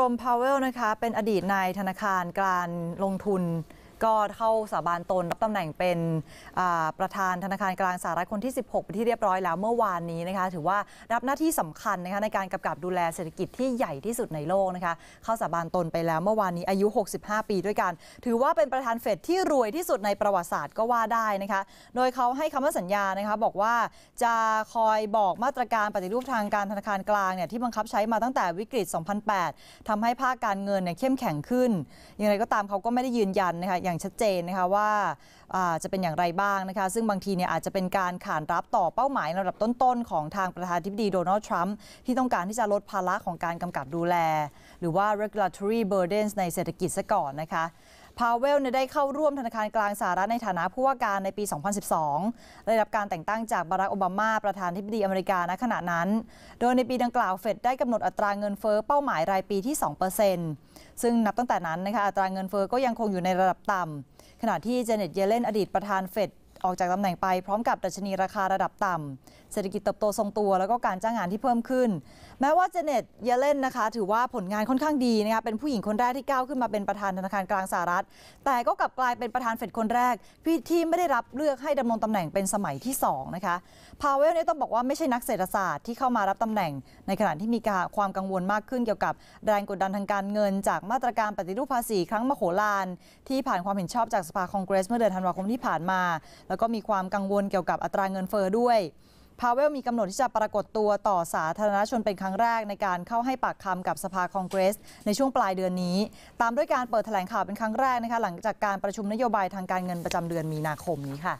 โรมพาวเวลนะคะ เป็นอดีตนายธนาคารการลงทุนก็เข้าสาบานตนรับตำแหน่งเป็นประธานธนาคารกลางสหรัฐคนที่ 16ไปที่เรียบร้อยแล้วเมื่อวานนี้นะคะถือว่ารับหน้าที่สำคัญนะคะในการกำกับดูแลเศรษฐกิจที่ใหญ่ที่สุดในโลกนะคะเข้าสาบานตนไปแล้วเมื่อวานนี้อายุ 65 ปีด้วยกัน ถือว่าเป็นประธานเฟดที่รวยที่สุดในประวัติศาสตร์ก็ว่าได้นะคะโดยเขาให้คำมั่นสัญญานะคะบอกว่าจะคอยบอกมาตรการปฏิรูปทางการธนาคารกลางเนี่ยที่บังคับใช้มาตั้งแต่วิกฤต 2008 ทำให้ภาคการเงินเนี่ยเข้มแข็งขึ้นอย่างไรก็ตามเขาก็ไม่ได้ยืนยันนะคะอย่างางชัดเจนนะคะว่าจะเป็นอย่างไรบ้างนะคะ ซึ่งบางทีเนี่ยอาจจะเป็นการขานรับต่อเป้าหมายระดับต้นๆของทางประธานาธิบดีโดนัลด์ทรัมป์ที่ต้องการที่จะลดภาระของการกำกับดูแล หรือว่า regulatory burdens ในเศรษฐกิจซะก่อนนะคะพาเวลได้เข้าร่วมธนาคารกลางสหรัฐในฐานะผู้ว่าการในปี 2012 ได้รับการแต่งตั้งจากบารัก โอบามาประธานธิบดีอเมริกาณขณะนั้น โดยในปีดังกล่าวเฟดได้กำหนดอัตราเงินเฟ้อเป้าหมายรายปีที่ 2%ซึ่งนับตั้งแต่นั้นนะคะอัตราเงินเฟ้อก็ยังคงอยู่ในระดับต่ำขณะที่เจเน็ต เยเลนอดีตประธานเฟดออกจากตำแหน่งไปพร้อมกับดัชนีราคาระดับต่ำ เศรษฐกิจเติบโตทรงตัวแล้วก็การจ้างงานที่เพิ่มขึ้น แม้ว่าเจเน็ตเยเลนนะคะ ถือว่าผลงานค่อนข้างดีนะคะเป็นผู้หญิงคนแรกที่ก้าวขึ้นมาเป็นประธานธนาคารกลางสหรัฐ แต่ก็กลับกลายเป็นประธานเฟดคนแรก ที่ไม่ได้รับเลือกให้ดำรงตำแหน่งเป็นสมัยที่2นะคะพาวเวลเนี่ยต้องบอกว่าไม่ใช่นักเศรษฐศาสตร์ที่เข้ามารับตำแหน่งในขณะที่มีความกังวลมากขึ้นเกี่ยวกับแรงกดดันทางการเงิน จากมาตรการปฏิรูปภาษีครั้งมโหฬารที่ผ่านความเห็นชอบจากสภาคองเกรส เมื่อเดือนธันวาคมที่ผ่านมาแล้วก็มีความกังวลเกี่ยวกับอัตราเงินเฟอ้อด้วย พาเวลมีกำหนดที่จะปรากฏตัวต่อสาธารณชนเป็นครั้งแรกในการเข้าให้ปากคำกับสภาคองเกรสในช่วงปลายเดือนนี้ ตามด้วยการเปิดแถลงข่าวเป็นครั้งแรกนะคะ หลังจากการประชุมนโยบายทางการเงินประจำเดือนมีนาคมนี้ค่ะ